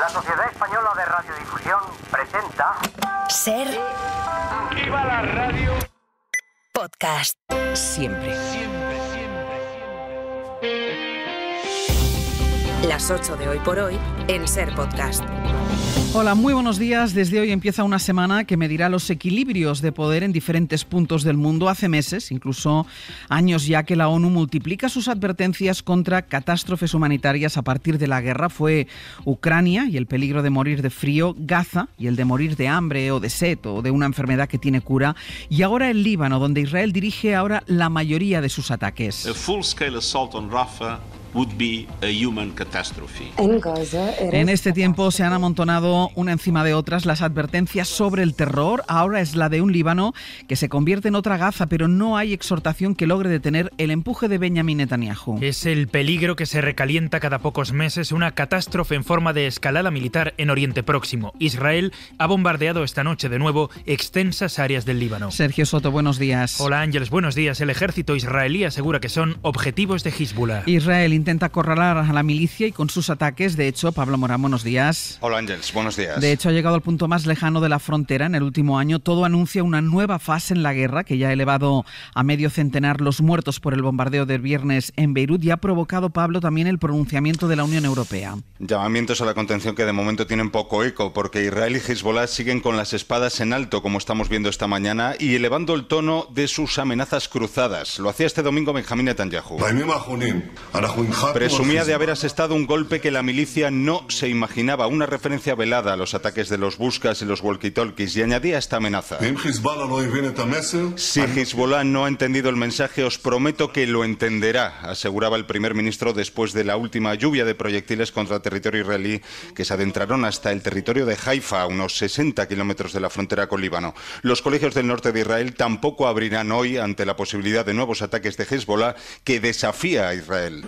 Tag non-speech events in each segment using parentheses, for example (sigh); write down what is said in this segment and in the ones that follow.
La Sociedad Española de Radiodifusión presenta. Ser. ¡Viva la radio! Podcast. Siempre. Siempre Las 8 de hoy por hoy en Ser Podcast. Hola, muy buenos días. Desde hoy empieza una semana que medirá los equilibrios de poder en diferentes puntos del mundo. Hace meses, incluso años ya que la ONU multiplica sus advertencias contra catástrofes humanitarias a partir de la guerra. Fue Ucrania y el peligro de morir de frío, Gaza y el de morir de hambre o de sed o de una enfermedad que tiene cura. Y ahora el Líbano, donde Israel dirige ahora la mayoría de sus ataques. A full -scale assault Rafa. Would be human En este tiempo se han amontonado una encima de otras las advertencias sobre el terror. Ahora es la de un Líbano que se convierte en otra Gaza, pero no hay exhortación que logre detener el empuje de Benjamin Netanyahu. Es el peligro que se recalienta cada pocos meses, una catástrofe en forma de escalada militar en Oriente Próximo. Israel ha bombardeado esta noche de nuevo extensas áreas del Líbano. Sergio Soto, buenos días. Hola Ángeles, buenos días. El ejército israelí asegura que son objetivos de Hezbollah. Israel intenta acorralar a la milicia y con sus ataques. De hecho, Pablo Morán, buenos días. Hola Ángeles, buenos días. De hecho, ha llegado al punto más lejano de la frontera en el último año. Todo anuncia una nueva fase en la guerra que ya ha elevado a medio centenar los muertos por el bombardeo del viernes en Beirut y ha provocado, Pablo, también el pronunciamiento de la Unión Europea. Llamamientos a la contención que de momento tienen poco eco porque Israel y Hezbollah siguen con las espadas en alto, como estamos viendo esta mañana, y elevando el tono de sus amenazas cruzadas. Lo hacía este domingo Benjamín Netanyahu. Presumía de haber asestado un golpe que la milicia no se imaginaba, una referencia velada a los ataques de los buscas y los walkie-talkies, y añadía esta amenaza. Si Hezbollah no ha entendido el mensaje, os prometo que lo entenderá, aseguraba el primer ministro después de la última lluvia de proyectiles contra territorio israelí que se adentraron hasta el territorio de Haifa, a unos 60 kilómetros de la frontera con Líbano. Los colegios del norte de Israel tampoco abrirán hoy ante la posibilidad de nuevos ataques de Hezbollah que desafía a Israel.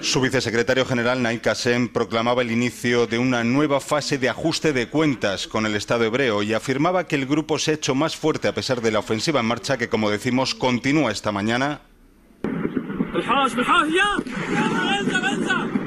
Su vicesecretario general Naik Kassem proclamaba el inicio de una nueva fase de ajuste de cuentas con el Estado hebreo y afirmaba que el grupo se ha hecho más fuerte a pesar de la ofensiva en marcha que, como decimos, continúa esta mañana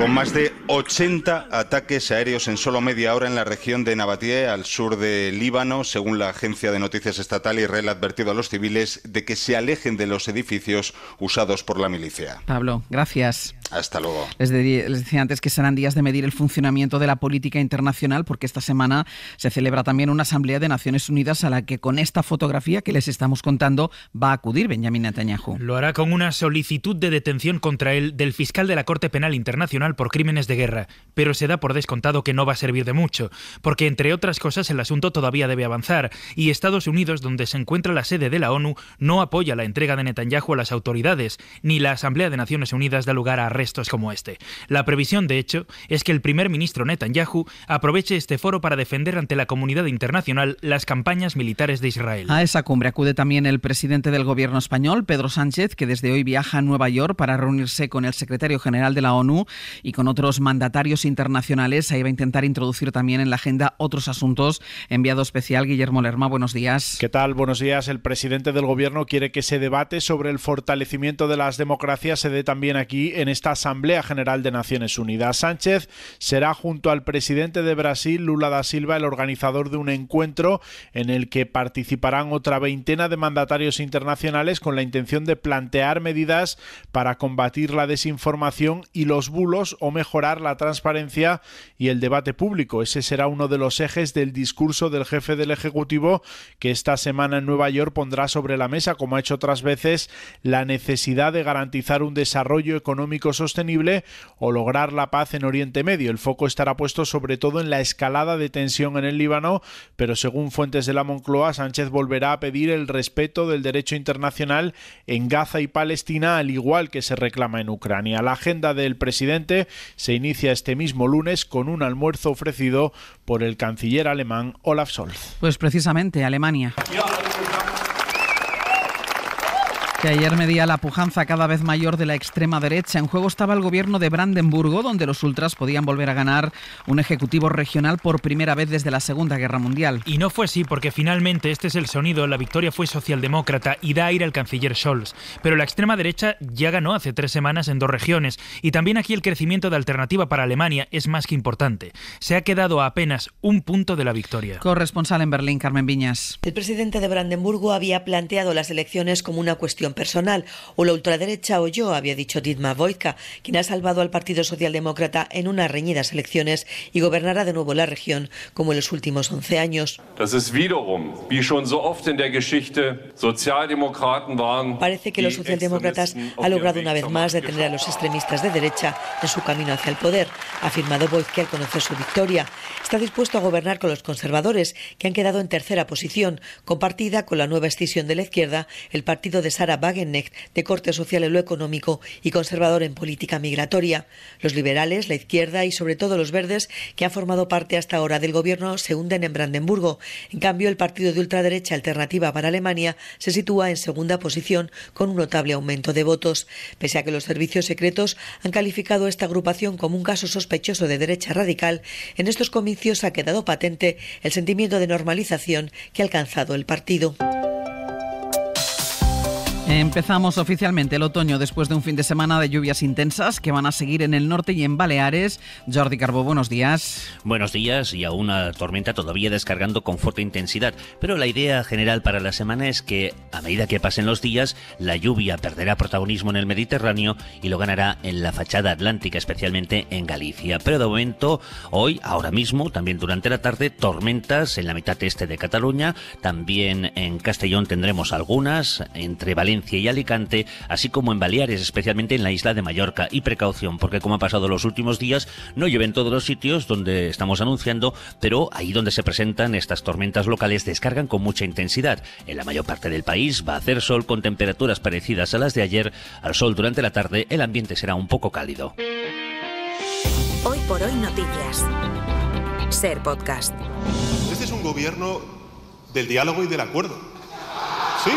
con más de 80 ataques aéreos en solo media hora en la región de Nabatie, al sur de Líbano. Según la agencia de noticias estatal, Israel ha advertido a los civiles de que se alejen de los edificios usados por la milicia. Pablo, gracias. Hasta luego. Les, decía antes que serán días de medir el funcionamiento de la política internacional porque esta semana se celebra también una asamblea de Naciones Unidas a la que con esta fotografía que les estamos contando va a acudir Benjamin Netanyahu. Lo hará con una solicitud de detención contra él del fiscal de la Corte Penal Internacional por crímenes de guerra, pero se da por descontado que no va a servir de mucho, porque entre otras cosas el asunto todavía debe avanzar y Estados Unidos, donde se encuentra la sede de la ONU, no apoya la entrega de Netanyahu a las autoridades, ni la Asamblea de Naciones Unidas da lugar a es como este. La previsión, de hecho, es que el primer ministro Netanyahu aproveche este foro para defender ante la comunidad internacional las campañas militares de Israel. A esa cumbre acude también el presidente del gobierno español, Pedro Sánchez, que desde hoy viaja a Nueva York para reunirse con el secretario general de la ONU y con otros mandatarios internacionales. Ahí va a intentar introducir también en la agenda otros asuntos. Enviado especial Guillermo Lerma, buenos días. ¿Qué tal? Buenos días. El presidente del gobierno quiere que ese debate sobre el fortalecimiento de las democracias se dé también aquí en esta Asamblea General de Naciones Unidas. Sánchez será junto al presidente de Brasil, Lula da Silva, el organizador de un encuentro en el que participarán otra veintena de mandatarios internacionales con la intención de plantear medidas para combatir la desinformación y los bulos o mejorar la transparencia y el debate público. Ese será uno de los ejes del discurso del jefe del Ejecutivo que esta semana en Nueva York pondrá sobre la mesa, como ha hecho otras veces, la necesidad de garantizar un desarrollo económico sostenible o lograr la paz en Oriente Medio. El foco estará puesto sobre todo en la escalada de tensión en el Líbano, pero según fuentes de la Moncloa, Sánchez volverá a pedir el respeto del derecho internacional en Gaza y Palestina, al igual que se reclama en Ucrania. La agenda del presidente se inicia este mismo lunes con un almuerzo ofrecido por el canciller alemán Olaf Scholz. Pues precisamente Alemania que ayer medía la pujanza cada vez mayor de la extrema derecha. En juego estaba el gobierno de Brandenburgo, donde los ultras podían volver a ganar un ejecutivo regional por primera vez desde la Segunda Guerra Mundial. Y no fue así, porque finalmente este es el sonido, la victoria fue socialdemócrata y da aire al canciller Scholz. Pero la extrema derecha ya ganó hace tres semanas en dos regiones, y también aquí el crecimiento de alternativa para Alemania es más que importante. Se ha quedado apenas un punto de la victoria. Corresponsal en Berlín, Carmen Viñas. El presidente de Brandenburgo había planteado las elecciones como una cuestión personal o la ultraderecha o yo, había dicho Dietmar Voitka, quien ha salvado al Partido Socialdemócrata en unas reñidas elecciones y gobernará de nuevo la región como en los últimos 11 años. Parece que los socialdemócratas han logrado una vez más detener a los extremistas de derecha en su camino hacia el poder, ha afirmado Voitka al conocer su victoria. Está dispuesto a gobernar con los conservadores, que han quedado en tercera posición, compartida con la nueva escisión de la izquierda, el partido de Sara Wagenknecht, de corte social en lo económico y conservador en política migratoria. Los liberales, la izquierda y sobre todo los verdes, que han formado parte hasta ahora del gobierno, se hunden en Brandenburgo. En cambio, el partido de ultraderecha Alternativa para Alemania se sitúa en segunda posición con un notable aumento de votos. Pese a que los servicios secretos han calificado esta agrupación como un caso sospechoso de derecha radical, en estos comicios ha quedado patente el sentimiento de normalización que ha alcanzado el partido. Empezamos oficialmente el otoño después de un fin de semana de lluvias intensas que van a seguir en el norte y en Baleares. Jordi Carbó, buenos días. Buenos días y a una tormenta todavía descargando con fuerte intensidad, pero la idea general para la semana es que a medida que pasen los días, la lluvia perderá protagonismo en el Mediterráneo y lo ganará en la fachada atlántica, especialmente en Galicia. Pero de momento, hoy, ahora mismo, también durante la tarde, tormentas en la mitad este de Cataluña, también en Castellón tendremos algunas, entre Valencia y Alicante, así como en Baleares, especialmente en la isla de Mallorca. Y precaución, porque como ha pasado los últimos días, no llueve en todos los sitios donde estamos anunciando, pero ahí donde se presentan estas tormentas locales descargan con mucha intensidad. En la mayor parte del país va a hacer sol con temperaturas parecidas a las de ayer. Al sol durante la tarde el ambiente será un poco cálido. Hoy por hoy noticias. Ser podcast. Este es un gobierno del diálogo y del acuerdo Sí,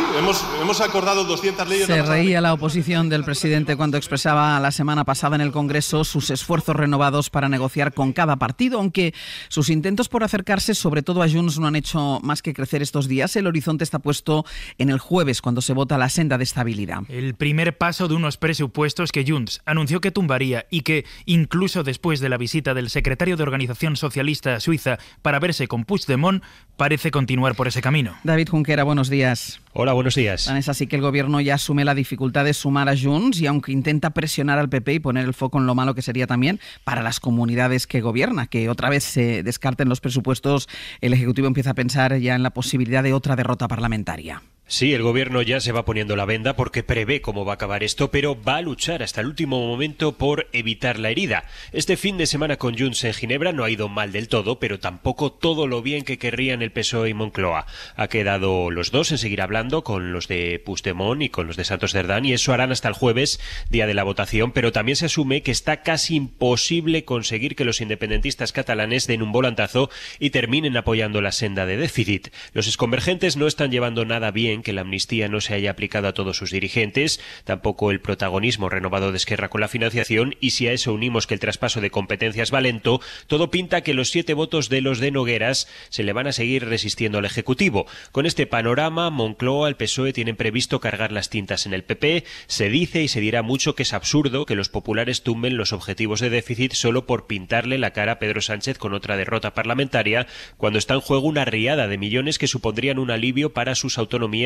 hemos, acordado 200 leyes. Se reía la oposición del presidente cuando expresaba la semana pasada en el Congreso sus esfuerzos renovados para negociar con cada partido, aunque sus intentos por acercarse, sobre todo a Junts, no han hecho más que crecer estos días. El horizonte está puesto en el jueves, cuando se vota la senda de estabilidad. El primer paso de unos presupuestos que Junts anunció que tumbaría y que, incluso después de la visita del secretario de Organización Socialista a Suiza para verse con Puigdemont, parece continuar por ese camino. David Junquera, buenos días. Hola, buenos días. es así que el gobierno ya asume la dificultad de sumar a Junts y aunque intenta presionar al PP y poner el foco en lo malo que sería también para las comunidades que gobierna, que otra vez se descarten los presupuestos, el Ejecutivo empieza a pensar ya en la posibilidad de otra derrota parlamentaria. Sí, el gobierno ya se va poniendo la venda porque prevé cómo va a acabar esto, pero va a luchar hasta el último momento por evitar la herida. Este fin de semana con Junts en Ginebra no ha ido mal del todo, pero tampoco todo lo bien que querrían el PSOE y Moncloa. Ha quedado los dos en seguir hablando con los de Puigdemont y con los de Santos Cerdán y eso harán hasta el jueves, día de la votación, pero también se asume que está casi imposible conseguir que los independentistas catalanes den un volantazo y terminen apoyando la senda de déficit. Los esconvergentes no están llevando nada bien que la amnistía no se haya aplicado a todos sus dirigentes, tampoco el protagonismo renovado de Esquerra con la financiación, y si a eso unimos que el traspaso de competencias va lento, todo pinta que los siete votos de los de Nogueras se le van a seguir resistiendo al Ejecutivo. Con este panorama, Moncloa, el PSOE tienen previsto cargar las tintas en el PP. Se dice y se dirá mucho que es absurdo que los populares tumben los objetivos de déficit solo por pintarle la cara a Pedro Sánchez con otra derrota parlamentaria, cuando está en juego una riada de millones que supondrían un alivio para sus autonomías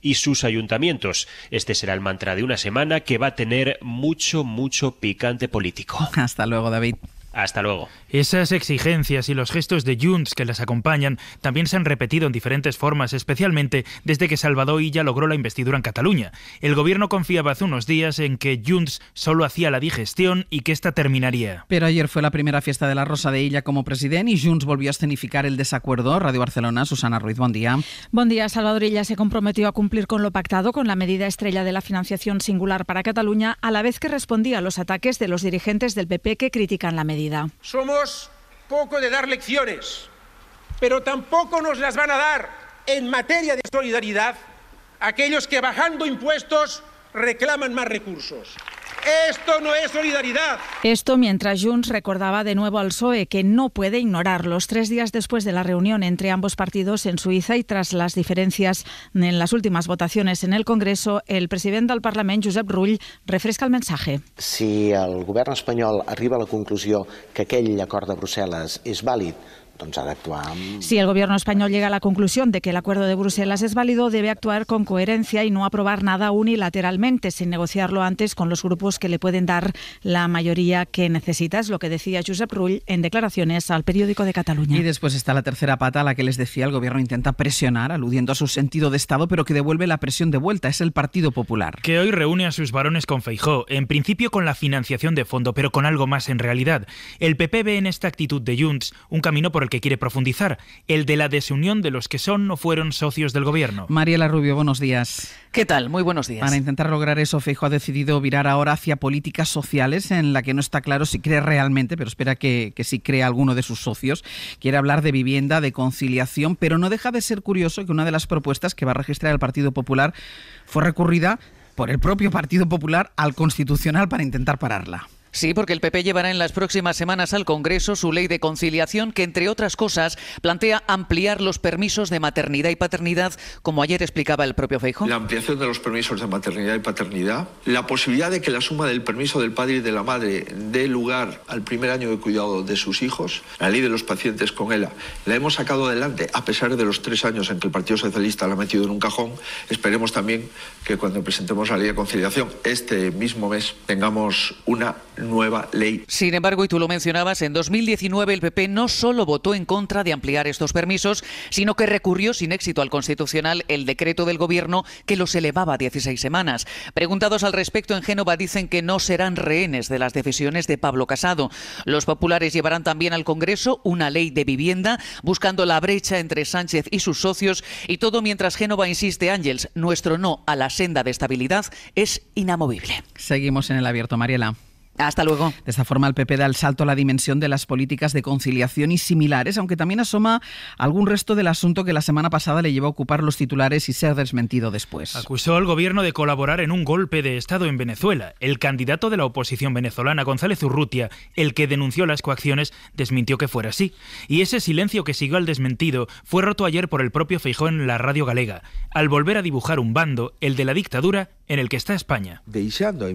y sus ayuntamientos. Este será el mantra de una semana que va a tener mucho, mucho picante político. (laughs) Hasta luego, David. Hasta luego. Esas exigencias y los gestos de Junts que las acompañan también se han repetido en diferentes formas, especialmente desde que Salvador Illa logró la investidura en Cataluña. El gobierno confiaba hace unos días en que Junts solo hacía la digestión y que esta terminaría. Pero ayer fue la primera fiesta de la Rosa de Illa como presidente y Junts volvió a escenificar el desacuerdo. Radio Barcelona, Susana Ruiz, buen día. Buen día, Salvador Illa se comprometió a cumplir con lo pactado con la medida estrella de la financiación singular para Cataluña, a la vez que respondía a los ataques de los dirigentes del PP que critican la medida. Somos poco de dar lecciones, pero tampoco nos las van a dar en materia de solidaridad aquellos que bajando impuestos reclaman más recursos. Esto no es solidaridad. Esto mientras Junts recordaba de nuevo al PSOE que no puede ignorarlos. Tres días después de la reunión entre ambos partidos en Suiza y tras las diferencias en las últimas votaciones en el Congreso, el president del Parlament, Josep Rull, refresca el mensaje. Si el govern espanyol arriba a la conclusió que aquell acord de Brussel·les és vàlid ha Si el gobierno español llega a la conclusión de que el acuerdo de Bruselas es válido, debe actuar con coherencia y no aprobar nada unilateralmente, sin negociarlo antes con los grupos que le pueden dar la mayoría que necesitas, lo que decía Josep Rull en declaraciones al periódico de Cataluña. Y después está la tercera pata a la que les decía, el gobierno intenta presionar, aludiendo a su sentido de Estado, pero que devuelve la presión de vuelta. Es el Partido Popular. Que hoy reúne a sus varones con Feijó, en principio con la financiación de fondo, pero con algo más en realidad. El PP ve en esta actitud de Junts un camino por el que quiere profundizar, el de la desunión de los que son o fueron socios del gobierno. Mariela Rubio, buenos días. ¿Qué tal? Muy buenos días. Para intentar lograr eso, Feijo ha decidido virar ahora hacia políticas sociales en la que no está claro si cree realmente, pero espera que, que sí crea alguno de sus socios. Quiere hablar de vivienda, de conciliación, pero no deja de ser curioso que una de las propuestas que va a registrar el Partido Popular fue recurrida por el propio Partido Popular al Constitucional para intentar pararla. Sí, porque el PP llevará en las próximas semanas al Congreso su ley de conciliación que, entre otras cosas, plantea ampliar los permisos de maternidad y paternidad, como ayer explicaba el propio Feijóo. La ampliación de los permisos de maternidad y paternidad, la posibilidad de que la suma del permiso del padre y de la madre dé lugar al primer año de cuidado de sus hijos, la ley de los pacientes con ELA, la hemos sacado adelante a pesar de los tres años en que el Partido Socialista la ha metido en un cajón. Esperemos también que cuando presentemos la ley de conciliación este mismo mes tengamos una nueva ley. Sin embargo, y tú lo mencionabas, en 2019 el PP no solo votó en contra de ampliar estos permisos, sino que recurrió sin éxito al Constitucional el decreto del Gobierno que los elevaba a 16 semanas. Preguntados al respecto en Génova dicen que no serán rehenes de las decisiones de Pablo Casado. Los populares llevarán también al Congreso una ley de vivienda buscando la brecha entre Sánchez y sus socios y todo mientras Génova insiste, Ángels, nuestro no a la senda de estabilidad es inamovible. Seguimos en el abierto, Mariela. Hasta luego. De esta forma, el PP da el salto a la dimensión de las políticas de conciliación y similares, aunque también asoma algún resto del asunto que la semana pasada le llevó a ocupar los titulares y ser desmentido después. Acusó al gobierno de colaborar en un golpe de Estado en Venezuela. El candidato de la oposición venezolana, González Urrutia, el que denunció las coacciones, desmintió que fuera así. Y ese silencio que siguió al desmentido fue roto ayer por el propio Feijó en la radio galega, al volver a dibujar un bando, el de la dictadura, en el que está España. Deixando a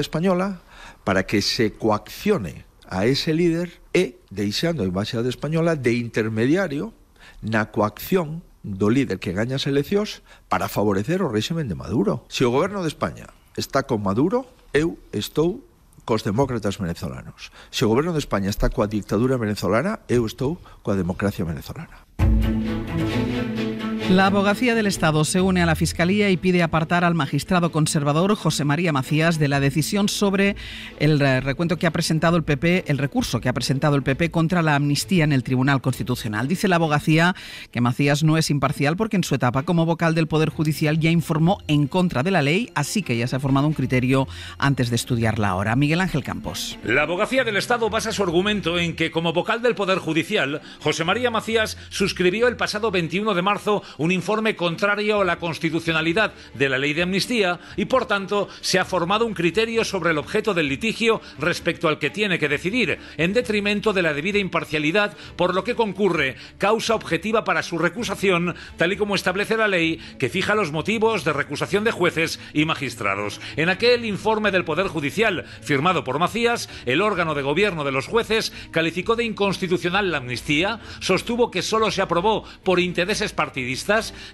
Española para que se coaccione a ese líder e deixando a Embaixada Española de intermediario na coacción do líder que gaña as eleccións para favorecer o réximen de Maduro. Se o goberno de España está con Maduro, eu estou cos demócratas venezolanos. Se o goberno de España está coa dictadura venezolana, eu estou coa democracia venezolana. La abogacía del Estado se une a la Fiscalía y pide apartar al magistrado conservador José María Macías de la decisión sobre el recuento que ha presentado el PP, el recurso que ha presentado el PP contra la amnistía en el Tribunal Constitucional. Dice la abogacía que Macías no es imparcial porque en su etapa como vocal del Poder Judicial ya informó en contra de la ley, así que ya se ha formado un criterio antes de estudiarla ahora. Miguel Ángel Campos. La abogacía del Estado basa su argumento en que como vocal del Poder Judicial, José María Macías suscribió el pasado 21 de marzo un informe contrario a la constitucionalidad de la ley de amnistía y, por tanto, se ha formado un criterio sobre el objeto del litigio respecto al que tiene que decidir, en detrimento de la debida imparcialidad, por lo que concurre causa objetiva para su recusación, tal y como establece la ley que fija los motivos de recusación de jueces y magistrados. En aquel informe del Poder Judicial, firmado por Macías, el órgano de gobierno de los jueces calificó de inconstitucional la amnistía, sostuvo que solo se aprobó por intereses partidistas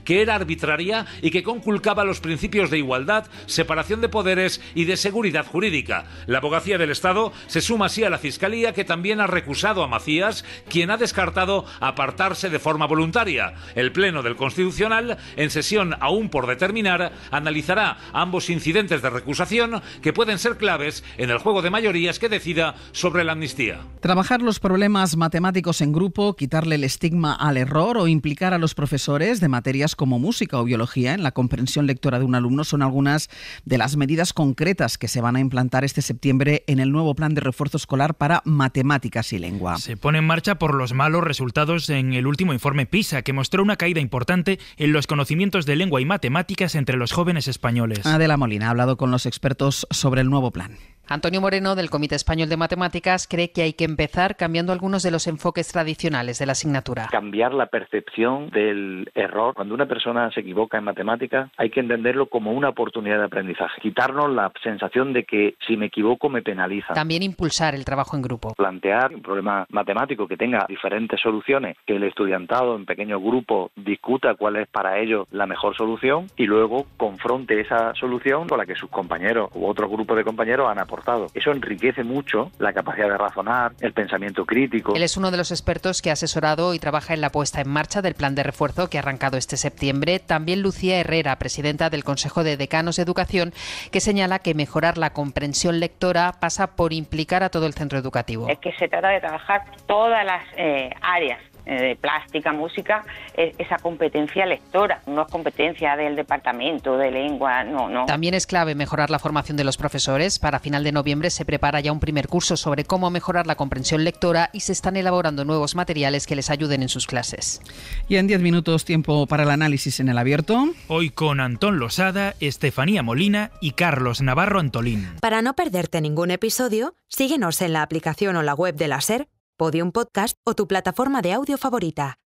que era arbitraria y que conculcaba los principios de igualdad, separación de poderes y de seguridad jurídica. La abogacía del Estado se suma así a la Fiscalía, que también ha recusado a Macías, quien ha descartado apartarse de forma voluntaria. El Pleno del Constitucional, en sesión aún por determinar, analizará ambos incidentes de recusación que pueden ser claves en el juego de mayorías que decida sobre la amnistía. Trabajar los problemas matemáticos en grupo, quitarle el estigma al error o implicar a los profesores de materias como música o biología en la comprensión lectora de un alumno son algunas de las medidas concretas que se van a implantar este septiembre en el nuevo plan de refuerzo escolar para matemáticas y lengua. Se pone en marcha por los malos resultados en el último informe PISA, que mostró una caída importante en los conocimientos de lengua y matemáticas entre los jóvenes españoles. Adela Molina ha hablado con los expertos sobre el nuevo plan. Antonio Moreno, del Comité Español de Matemáticas, cree que hay que empezar cambiando algunos de los enfoques tradicionales de la asignatura. Cambiar la percepción del cuando una persona se equivoca en matemática, hay que entenderlo como una oportunidad de aprendizaje, quitarnos la sensación de que si me equivoco me penaliza. También impulsar el trabajo en grupo. Plantear un problema matemático que tenga diferentes soluciones, que el estudiantado en pequeño grupo discuta cuál es para ellos la mejor solución y luego confronte esa solución con la que sus compañeros u otro grupo de compañeros han aportado. Eso enriquece mucho la capacidad de razonar, el pensamiento crítico. Él es uno de los expertos que ha asesorado y trabaja en la puesta en marcha del plan de refuerzo que arranca este septiembre, también Lucía Herrera, presidenta del Consejo de Decanos de Educación, que señala que mejorar la comprensión lectora pasa por implicar a todo el centro educativo. Es que se trata de trabajar todas las eh, áreas eh, de plástica, música, esa competencia lectora, no es competencia del departamento de lengua, no, no. También es clave mejorar la formación de los profesores. Para final de noviembre se prepara ya un primer curso sobre cómo mejorar la comprensión lectora y se están elaborando nuevos materiales que les ayuden en sus clases. Y en 10 minutos tiempo para el análisis en el abierto. Hoy con Antón Losada, Estefanía Molina y Carlos Navarro Antolín. Para no perderte ningún episodio, síguenos en la aplicación o la web de la SER Podium Podcast o tu plataforma de audio favorita.